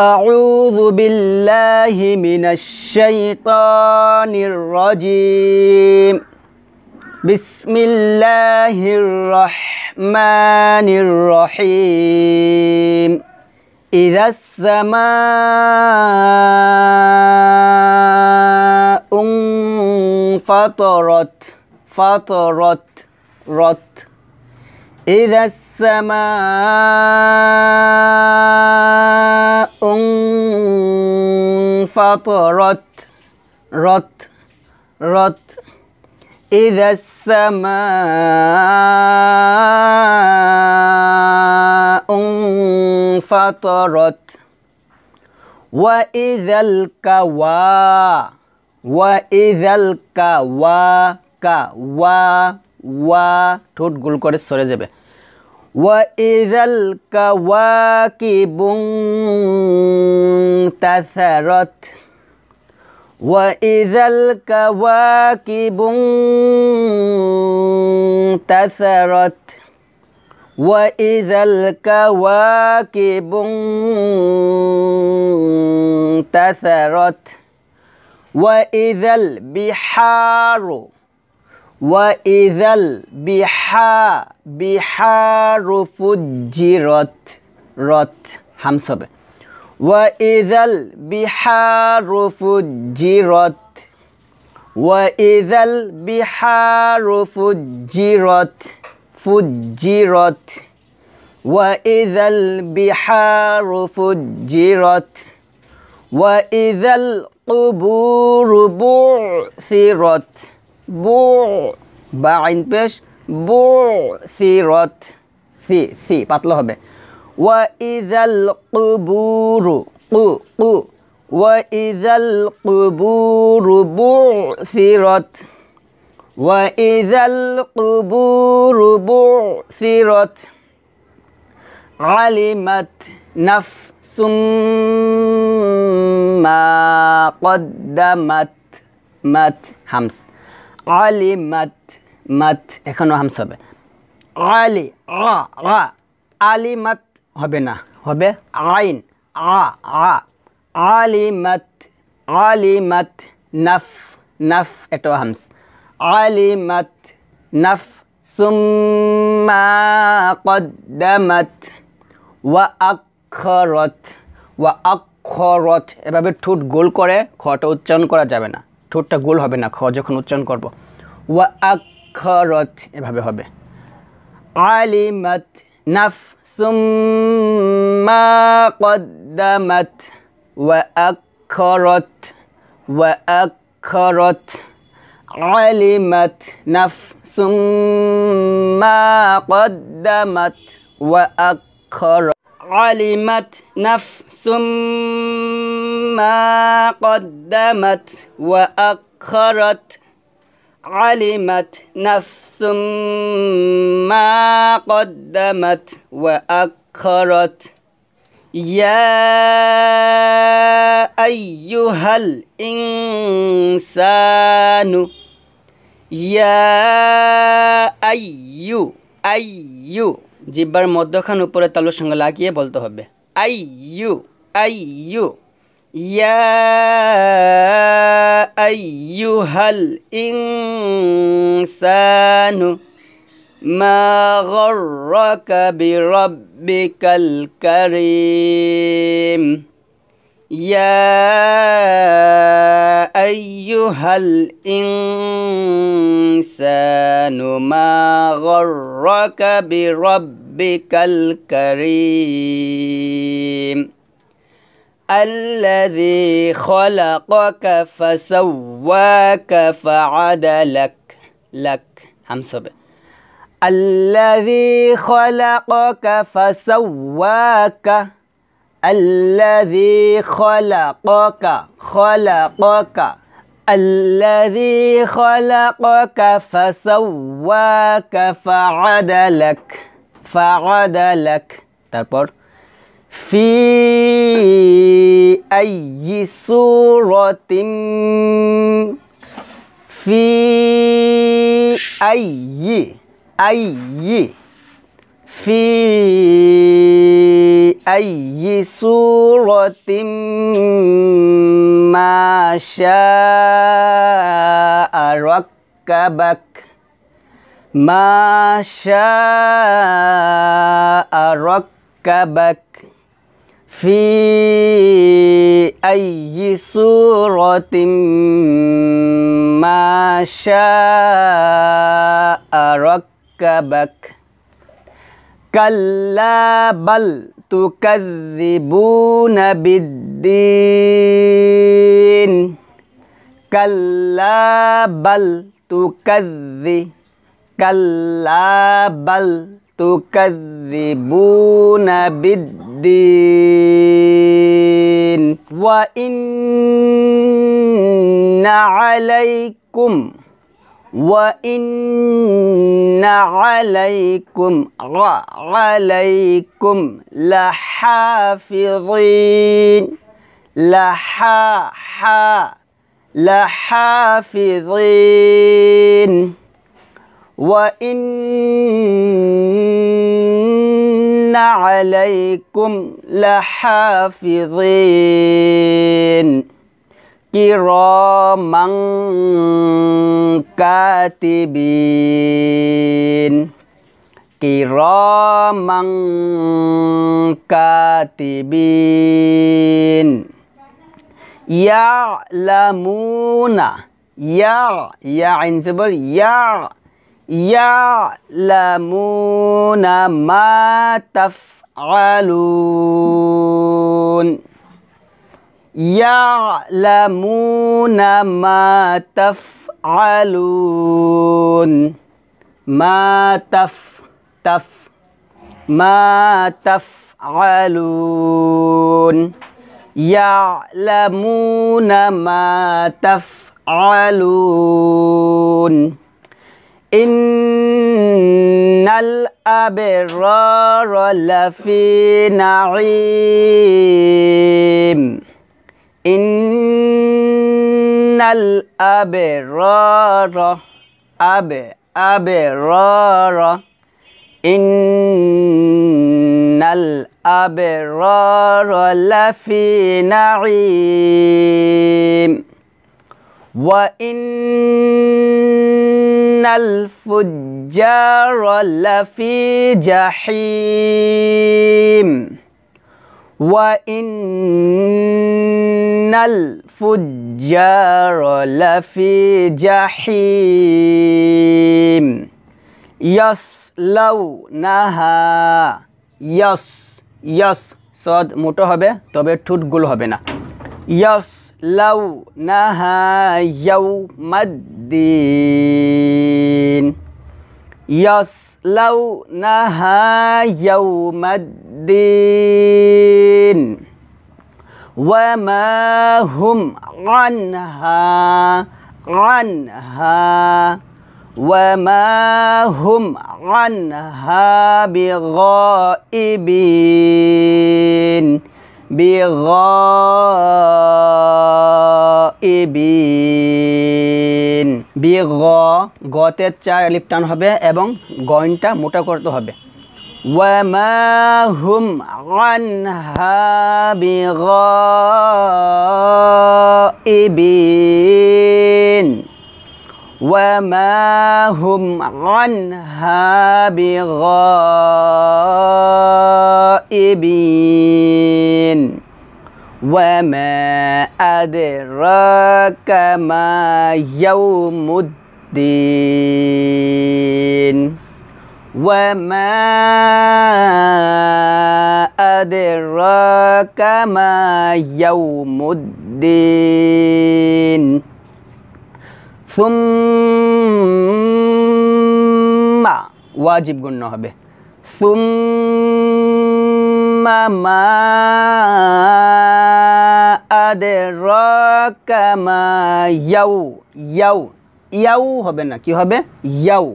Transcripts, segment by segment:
أعوذ بالله من الشيطان الرجيم بسم الله الرحمن الرحيم إذا السماء انفطرت فطرت رت إذا السماء انفطرت رت رت إذا السماء فطرت وإذا الكوا وإذا الكوا كوا وا ঠোঁট قول করে সরে زبه وإذا الكواكب انتثرت وإذا الكواكب انتثرت وإذا الكواكب انتثرت وإذا البحار وإذا البحا بحار فجرت رت همسبه وإذا البحار فجرت وإذا البحار فجرت فجرت وإذا البحار فجرت وإذا القبور بعثرت بو با عين بش بو ثيرات ثي ثي بطلوها به وإذا القبور قو قو وإذا القبور بعثرت وإذا القبور بعثرت علمت نفس ما قدمت مت همس আলি মাত মাত এখনও হামস হবে আলি আ আ আলি মাত হবে না হবে আইন আ আ আলি মাত আলি মাত নাফ নাফ এটো হামস আলি মাত নাফ সুম্মা কদ্দামাত ওয়া আক্ষরত ওয়া আক্ষরত এভাবে ঠোঁট গোল করে খটা উচ্চারণ করা যাবে না ঠোঁটটা গোল হবে না খ যখন উচ্চারণ করব ওয়া আক্ষরত এভাবে হবে আলিমত নাফ সুম্মা ওয়া আক্ষরত ওয়া আক্ষরত আলিমত নাফ সুম্মা ওয়া আক্ষরত আলিমত নাফ সুম ما قدمت وأخرت علمت نفس ما قدمت وأخرت يا أيها الإنسان ইয়া আইয়ু আইয়ু জিব্বার মধ্যখান উপরে তালুর সঙ্গে লাগিয়ে বলতে হবে আইয়ু আইয়ু يا أيها الإنسان ما غرك بربك الكريم يا أيها الإنسان ما غرك بربك الكريم الذي خلقك فسواك فعدلك لك همسة الذي خلقك فسواك الذي خلقك خلقك الذي خلقك فسواك فعدلك فعدلك تربور في أي سورة في أي أي في أي سورة ما شاء ركبك ما شاء ركبك في أي سورة ما شاء ركبك كلا بل تكذبون بالدين كلا بل تكذب كلا بل تكذبون بالدين وإن عليكم وإن عليكم عليكم لحافظين لحا حا لحافظين وإن عليكم لحافظين كراما كاتبين كراما كاتبين يعلمون يع يع انسبل يع يعلمون ما تفعلون يعلمون ما تفعلون ما تف تف ما تفعلون يعلمون ما تفعلون إن الأبرار لفي نعيم إن الأبرار أب أبرار إن الأبرار لفي نعيم وإن ইন্নাল ফুজ্জার লাফি জাহিম ওয়া ইন্নাল ফুজ্জার লাফি জাহিম ইয়াসলাউ নাহা ইয়াস সদ মোটো হবে তবে ঠুট গুল হবে না ইয়াস لونها يوم الدين يصلونها يوم الدين وما هم عنها عنها وما هم عنها بغائبين বিগিন বিগ গতে চার লিপ টান হবে এবং গইনটা মোটা করতে হবে وما هم عنها بغائبين وما هم عنها بغائبين الغائبين وما أدراك ما يوم الدين وما أدراك ما يوم الدين ثم واجب قلنا به ثم ما أدراك ما ইয়াউ ইয়াউ ইয়াউ হবে না কি হবে ইয়াউ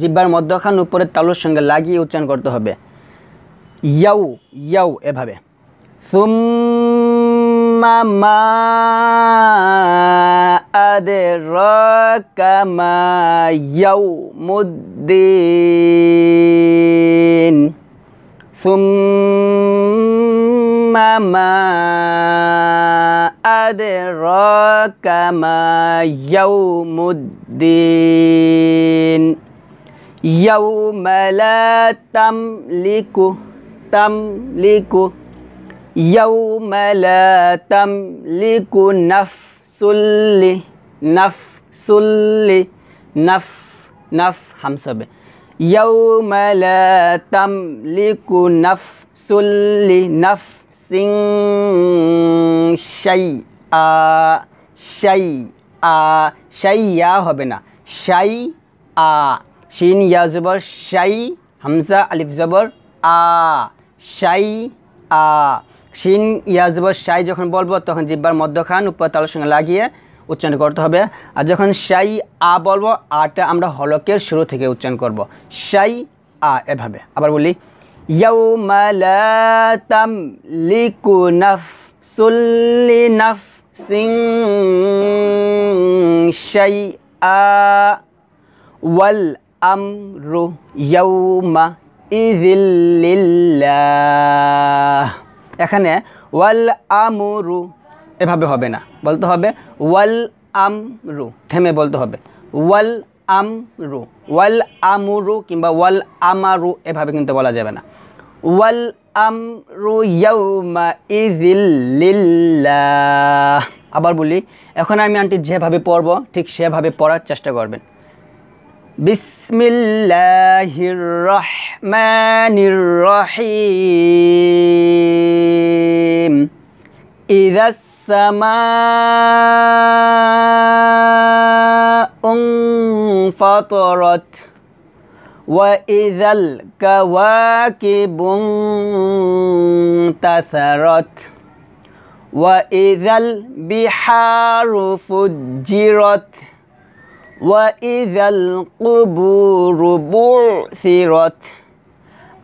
জিব্বার মধ্যখান উপরে তালুর সঙ্গে লাগিয়ে উচ্চারণ করতে হবে ইয়াউ ইয়াউ এভাবে সুম্মা মা আদরাকা মা ইয়াউমুদ্দিন ثم ما أدراك ما يوم الدين يوم لا تملك تملك يوم لا تملك نفس لنفس لنفس نف نف 75 يوم لا تملك نفس لنفس شيئا شيئا شيئا হবে না শাই আ শিন ইয়া জবর শাই হামজা আলিফ জবর আ শাই আ শিন ইয়া জবর শাই যখন বলবো তখন জিব্বার মধ্যখান উপর তালের সঙ্গে লাগিয়ে উচ্চারণ করতে হবে আর যখন সাই আ বলবো আটা আমরা হলকের শুরু থেকে উচ্চারণ করব সাই আ এভাবে আবার বলি ইয়াউমালাতাম লিকু নাফ সুল্লি নাফ সিং সাই আ ওয়াল আমরু ইয়াউমা ইদিল্লিল্লাহ এখানে ওয়াল আমরু এভাবে হবে না বলতে হবে ওয়াল আম রু থেমে বলতে হবে ওয়াল আম রু ওয়াল আমরু কিংবা ওয়াল আমারু এভাবে কিন্তু বলা যাবে না ওয়াল আমরু ইয়াউমা ইজিল্লিল্লাহ আবার বলি এখন আমি আন্টি যেভাবে পড়ব ঠিক সেভাবে পড়ার চেষ্টা করবেন বিসমিল্লাহির রহমানির রহিম ইদাস سماء انفطرت وإذا الكواكب انتثرت وإذا البحار فجرت وإذا القبور بعثرت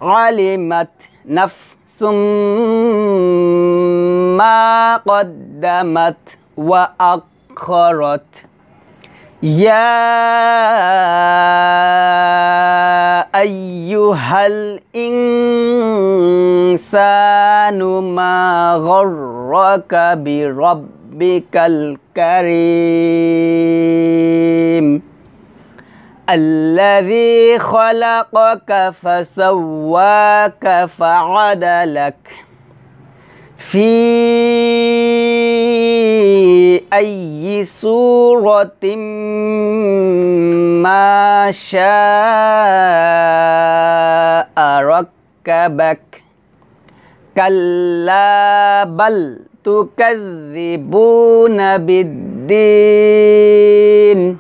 علمت نفس ما قدمت وأخرت يا أيها الإنسان ما غرك بربك الكريم الذي خلقك فسواك فعدلك في أي سورة ما شاء ركبك كلا بل تكذبون بالدين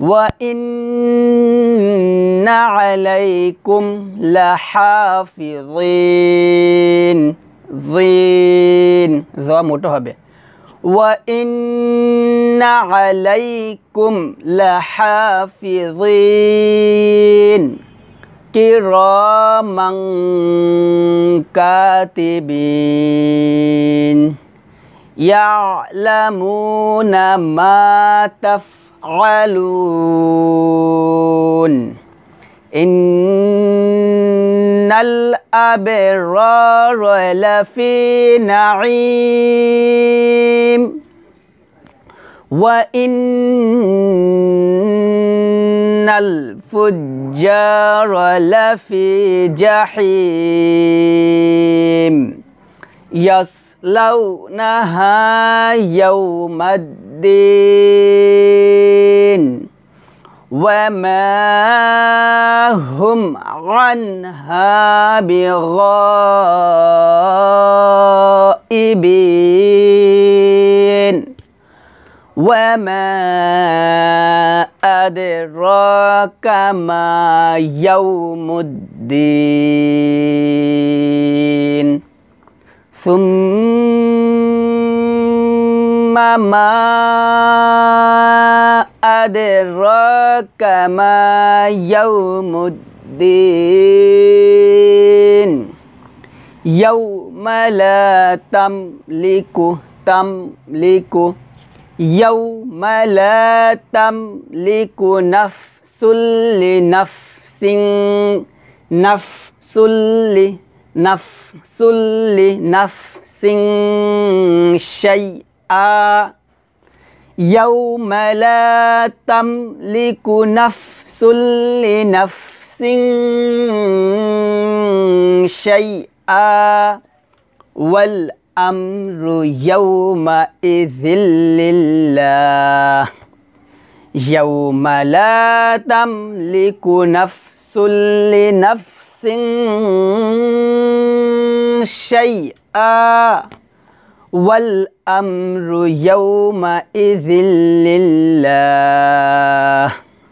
وإن عليكم لحافظين ظين জবা موتو هبه وإن عليكم لحافظين كراما كاتبين يعلمون ما تفعلون إن أبرار لفي نعيم وإن الفجار لفي جحيم يصلونها يوم الدين وما هم عنها بغائبين وما أدراك ما يوم الدين ثم ما أدراك ما يوم الدين يوم لا تملك تملك يوم لا تملك نفس لنفس نفس لنفس لنفس شيئا يوم لا تملك نفس لنفس شيئا والأمر يومئذ لله يوم لا تملك نفس لنفس شيئا والأمر يومئذ لله